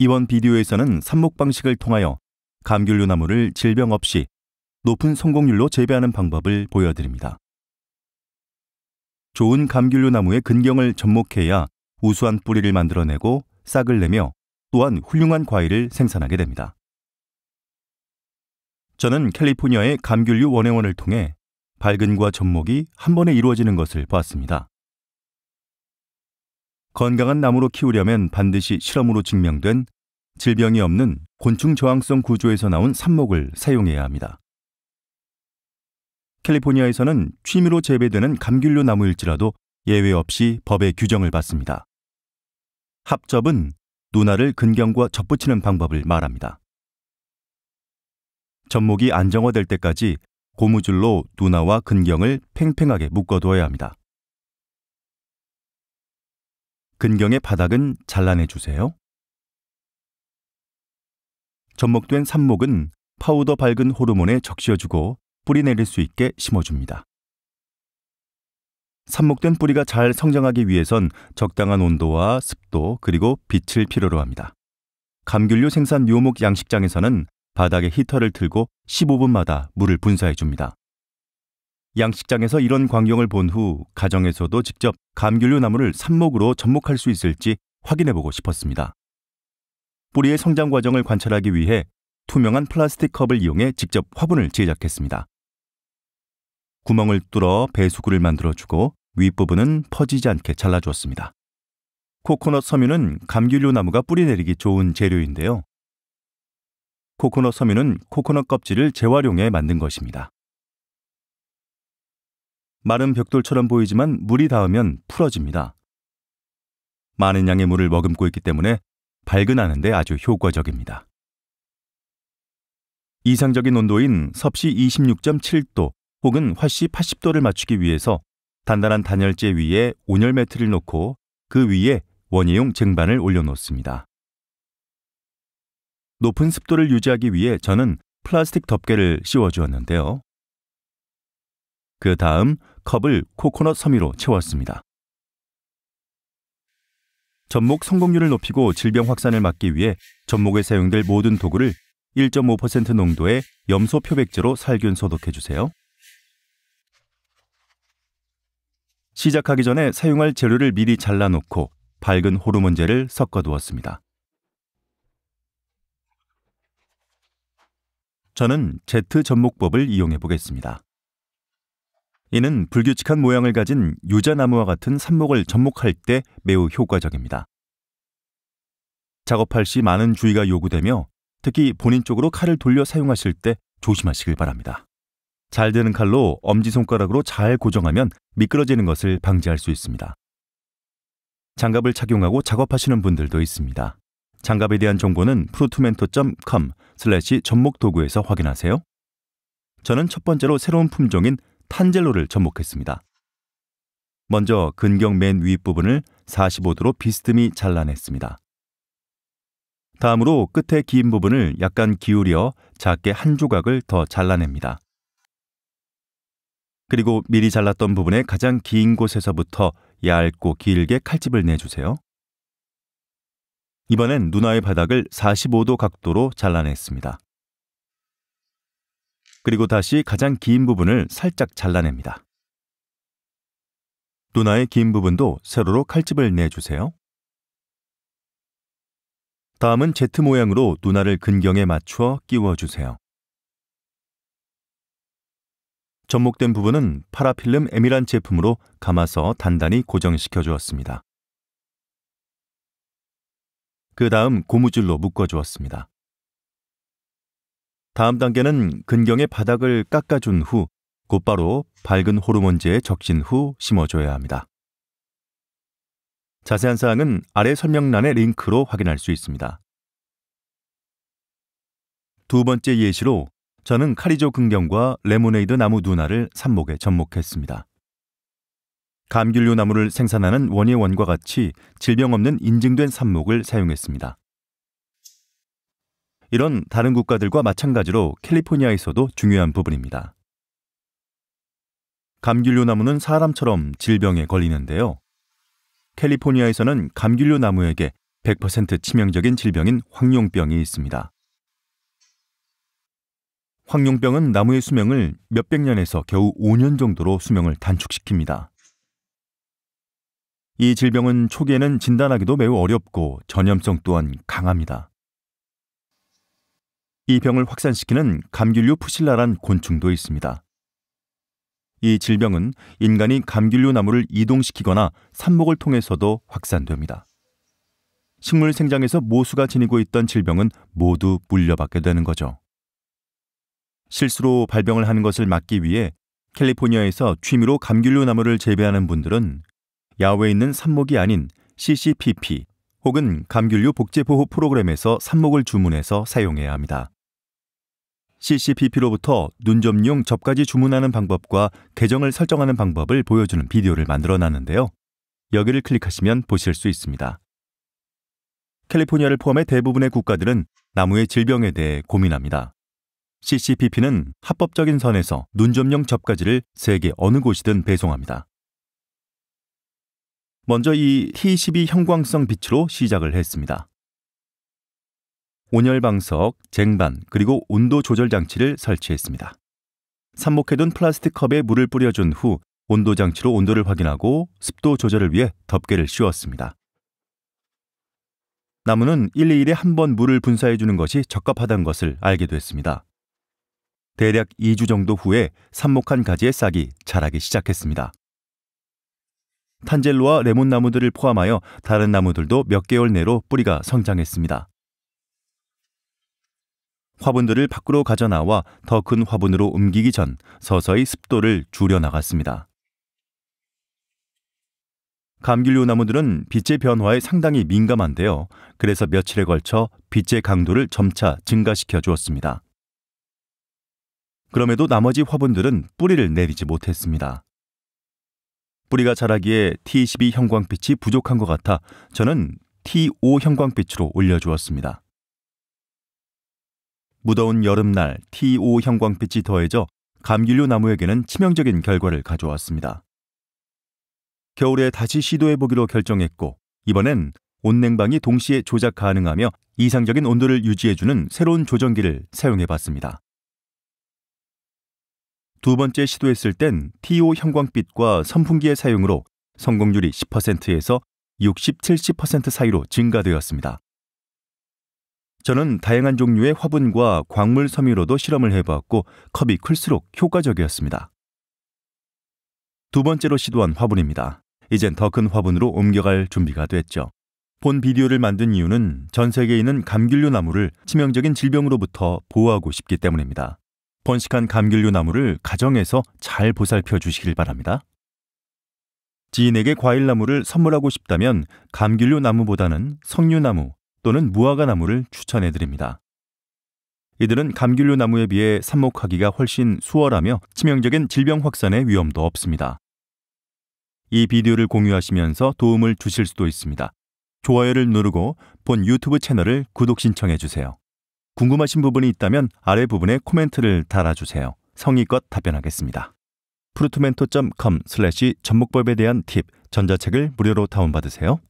이번 비디오에서는 삽목 방식을 통하여 감귤류 나무를 질병 없이 높은 성공률로 재배하는 방법을 보여드립니다. 좋은 감귤류 나무의 근경을 접목해야 우수한 뿌리를 만들어내고 싹을 내며 또한 훌륭한 과일을 생산하게 됩니다. 저는 캘리포니아의 감귤류 원행원을 통해 밝은과 접목이 한 번에 이루어지는 것을 보았습니다. 건강한 나무로 키우려면 반드시 실험으로 증명된 질병이 없는 곤충 저항성 구조에서 나온 삽목을 사용해야 합니다. 캘리포니아에서는 취미로 재배되는 감귤류 나무일지라도 예외 없이 법의 규정을 받습니다. 합접은 누나를 근경과 접붙이는 방법을 말합니다. 접목이 안정화될 때까지 고무줄로 누나와 근경을 팽팽하게 묶어두어야 합니다. 근경의 바닥은 잘라내 주세요. 접목된 삽목은 파우더 밝은 호르몬에 적셔주고 뿌리 내릴 수 있게 심어줍니다. 삽목된 뿌리가 잘 성장하기 위해선 적당한 온도와 습도 그리고 빛을 필요로 합니다. 감귤류 생산 묘목 양식장에서는 바닥에 히터를 틀고 15분마다 물을 분사해 줍니다. 양식장에서 이런 광경을 본 후 가정에서도 직접 감귤류 나무를 삽목으로 접목할 수 있을지 확인해 보고 싶었습니다. 뿌리의 성장 과정을 관찰하기 위해 투명한 플라스틱 컵을 이용해 직접 화분을 제작했습니다. 구멍을 뚫어 배수구를 만들어주고 윗부분은 퍼지지 않게 잘라주었습니다. 코코넛 섬유는 감귤류 나무가 뿌리 내리기 좋은 재료인데요. 코코넛 섬유는 코코넛 껍질을 재활용해 만든 것입니다. 마른 벽돌처럼 보이지만 물이 닿으면 풀어집니다. 많은 양의 물을 머금고 있기 때문에 발근하는데 아주 효과적입니다. 이상적인 온도인 섭씨 26.7도 혹은 화씨 80도를 맞추기 위해서 단단한 단열재 위에 온열 매트를 놓고 그 위에 원예용 쟁반을 올려놓습니다. 높은 습도를 유지하기 위해 저는 플라스틱 덮개를 씌워주었는데요. 그 다음 컵을 코코넛 섬유로 채웠습니다. 접목 성공률을 높이고 질병 확산을 막기 위해 접목에 사용될 모든 도구를 1.5% 농도의 염소 표백제로 살균 소독해 주세요. 시작하기 전에 사용할 재료를 미리 잘라놓고 밝은 호르몬제를 섞어두었습니다. 저는 Z 접목법을 이용해 보겠습니다. 이는 불규칙한 모양을 가진 유자나무와 같은 산목을 접목할 때 매우 효과적입니다. 작업할 시 많은 주의가 요구되며 특히 본인 쪽으로 칼을 돌려 사용하실 때 조심하시길 바랍니다. 잘 되는 칼로 엄지손가락으로 잘 고정하면 미끄러지는 것을 방지할 수 있습니다. 장갑을 착용하고 작업하시는 분들도 있습니다. 장갑에 대한 정보는 프로투멘토.com/접목도구에서 슬래시 확인하세요. 저는 첫 번째로 새로운 품종인 탄젤로를 접목했습니다. 먼저 근경 맨 윗부분을 45도로 비스듬히 잘라냈습니다. 다음으로 끝에 긴 부분을 약간 기울여 작게 한 조각을 더 잘라냅니다. 그리고 미리 잘랐던 부분의 가장 긴 곳에서부터 얇고 길게 칼집을 내주세요. 이번엔 누나의 바닥을 45도 각도로 잘라냈습니다. 그리고 다시 가장 긴 부분을 살짝 잘라냅니다. 누나의 긴 부분도 세로로 칼집을 내주세요. 다음은 Z 모양으로 누나를 근경에 맞추어 끼워주세요. 접목된 부분은 파라필름 에밀한 제품으로 감아서 단단히 고정시켜 주었습니다. 그 다음 고무줄로 묶어 주었습니다. 다음 단계는 근경의 바닥을 깎아준 후 곧바로 밝은 호르몬제에 적신 후 심어줘야 합니다. 자세한 사항은 아래 설명란의 링크로 확인할 수 있습니다. 두 번째 예시로 저는 카리조 근경과 레모네이드 나무 누나를 삽목에 접목했습니다. 감귤류 나무를 생산하는 원예원과 같이 질병 없는 인증된 삽목을 사용했습니다. 이런 다른 국가들과 마찬가지로 캘리포니아에서도 중요한 부분입니다. 감귤류 나무는 사람처럼 질병에 걸리는데요. 캘리포니아에서는 감귤류 나무에게 100% 치명적인 질병인 황룡병이 있습니다. 황룡병은 나무의 수명을 몇백 년에서 겨우 5년 정도로 수명을 단축시킵니다. 이 질병은 초기에는 진단하기도 매우 어렵고 전염성 또한 강합니다. 이 병을 확산시키는 감귤류 푸실라란 곤충도 있습니다. 이 질병은 인간이 감귤류 나무를 이동시키거나 삽목을 통해서도 확산됩니다. 식물 생장에서 모수가 지니고 있던 질병은 모두 물려받게 되는 거죠. 실수로 발병을 하는 것을 막기 위해 캘리포니아에서 취미로 감귤류 나무를 재배하는 분들은 야외에 있는 삽목이 아닌 CCPP 혹은 감귤류 복제보호 프로그램에서 삽목을 주문해서 사용해야 합니다. CCPP로부터 눈점용 접까지 주문하는 방법과 계정을 설정하는 방법을 보여주는 비디오를 만들어 놨는데요. 여기를 클릭하시면 보실 수 있습니다. 캘리포니아를 포함해 대부분의 국가들은 나무의 질병에 대해 고민합니다. CCPP는 합법적인 선에서 눈점용 접까지를 세계 어느 곳이든 배송합니다. 먼저 이 T12 형광성 빛으로 시작을 했습니다. 온열방석, 쟁반, 그리고 온도 조절 장치를 설치했습니다. 삽목해둔 플라스틱 컵에 물을 뿌려준 후 온도 장치로 온도를 확인하고 습도 조절을 위해 덮개를 씌웠습니다. 나무는 1, 2일에 한 번 물을 분사해주는 것이 적합하다는 것을 알게 됐습니다. 대략 2주 정도 후에 삽목한 가지의 싹이 자라기 시작했습니다. 탄젤로와 레몬 나무들을 포함하여 다른 나무들도 몇 개월 내로 뿌리가 성장했습니다. 화분들을 밖으로 가져나와 더 큰 화분으로 옮기기 전 서서히 습도를 줄여나갔습니다. 감귤류 나무들은 빛의 변화에 상당히 민감한데요. 그래서 며칠에 걸쳐 빛의 강도를 점차 증가시켜 주었습니다. 그럼에도 나머지 화분들은 뿌리를 내리지 못했습니다. 뿌리가 자라기에 T12 형광빛이 부족한 것 같아 저는 T5 형광빛으로 올려주었습니다. 무더운 여름날 TO 형광빛이 더해져 감귤류 나무에게는 치명적인 결과를 가져왔습니다. 겨울에 다시 시도해보기로 결정했고 이번엔 온냉방이 동시에 조작 가능하며 이상적인 온도를 유지해주는 새로운 조정기를 사용해봤습니다. 두 번째 시도했을 땐 TO 형광빛과 선풍기의 사용으로 성공률이 10%에서 60, 70% 사이로 증가되었습니다. 저는 다양한 종류의 화분과 광물 섬유로도 실험을 해보았고 컵이 클수록 효과적이었습니다. 두 번째로 시도한 화분입니다. 이젠 더 큰 화분으로 옮겨갈 준비가 됐죠. 본 비디오를 만든 이유는 전 세계에 있는 감귤류 나무를 치명적인 질병으로부터 보호하고 싶기 때문입니다. 번식한 감귤류 나무를 가정에서 잘 보살펴 주시길 바랍니다. 지인에게 과일 나무를 선물하고 싶다면 감귤류 나무보다는 석류 나무, 또는 무화과 나무를 추천해 드립니다. 이들은 감귤류 나무에 비해 삽목하기가 훨씬 수월하며 치명적인 질병 확산의 위험도 없습니다. 이 비디오를 공유하시면서 도움을 주실 수도 있습니다. 좋아요를 누르고 본 유튜브 채널을 구독 신청해 주세요. 궁금하신 부분이 있다면 아래 부분에 코멘트를 달아주세요. 성의껏 답변하겠습니다. 프루트멘토.com/전목법에 대한 팁 전자책을 무료로 다운받으세요.